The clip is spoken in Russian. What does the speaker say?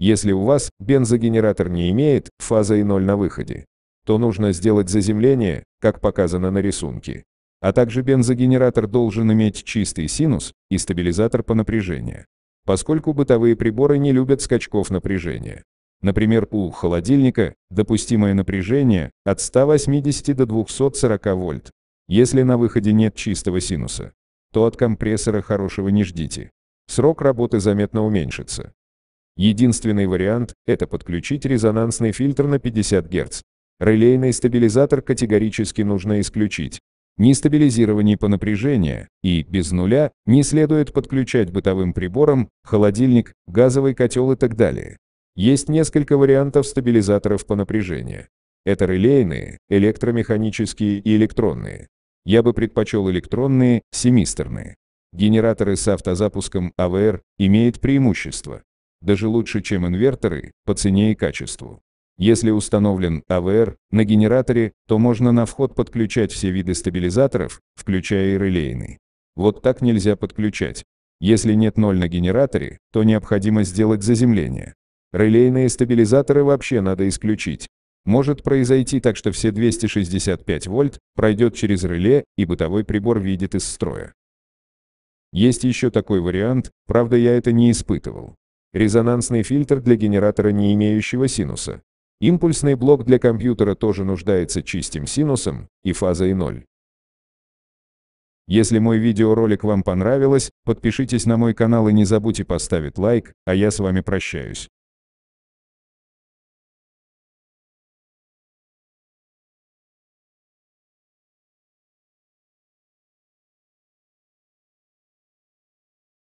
Если у вас бензогенератор не имеет фаза и ноль на выходе, то нужно сделать заземление, как показано на рисунке. А также бензогенератор должен иметь чистый синус и стабилизатор по напряжению, поскольку бытовые приборы не любят скачков напряжения. Например, у холодильника допустимое напряжение от 180 до 240 вольт. Если на выходе нет чистого синуса, то от компрессора хорошего не ждите. Срок работы заметно уменьшится. Единственный вариант – это подключить резонансный фильтр на 50 Гц. Релейный стабилизатор категорически нужно исключить. Ни стабилизирований по напряжению и без нуля не следует подключать бытовым приборам, холодильник, газовый котел и так далее. Есть несколько вариантов стабилизаторов по напряжению. Это релейные, электромеханические и электронные. Я бы предпочел электронные, семистерные. Генераторы с автозапуском АВР имеют преимущество даже лучше, чем инверторы, по цене и качеству. Если установлен АВР на генераторе, то можно на вход подключать все виды стабилизаторов, включая и релейный. Вот так нельзя подключать. Если нет ноль на генераторе, то необходимо сделать заземление. Релейные стабилизаторы вообще надо исключить. Может произойти так, что все 265 вольт пройдет через реле, и бытовой прибор видит из строя. Есть еще такой вариант, правда я это не испытывал резонансный фильтр для генератора, не имеющего синуса. Импульсный блок для компьютера тоже нуждается чистым синусом и фазой 0. Если мой видеоролик вам понравилось, подпишитесь на мой канал и не забудьте поставить лайк, а я с вами прощаюсь.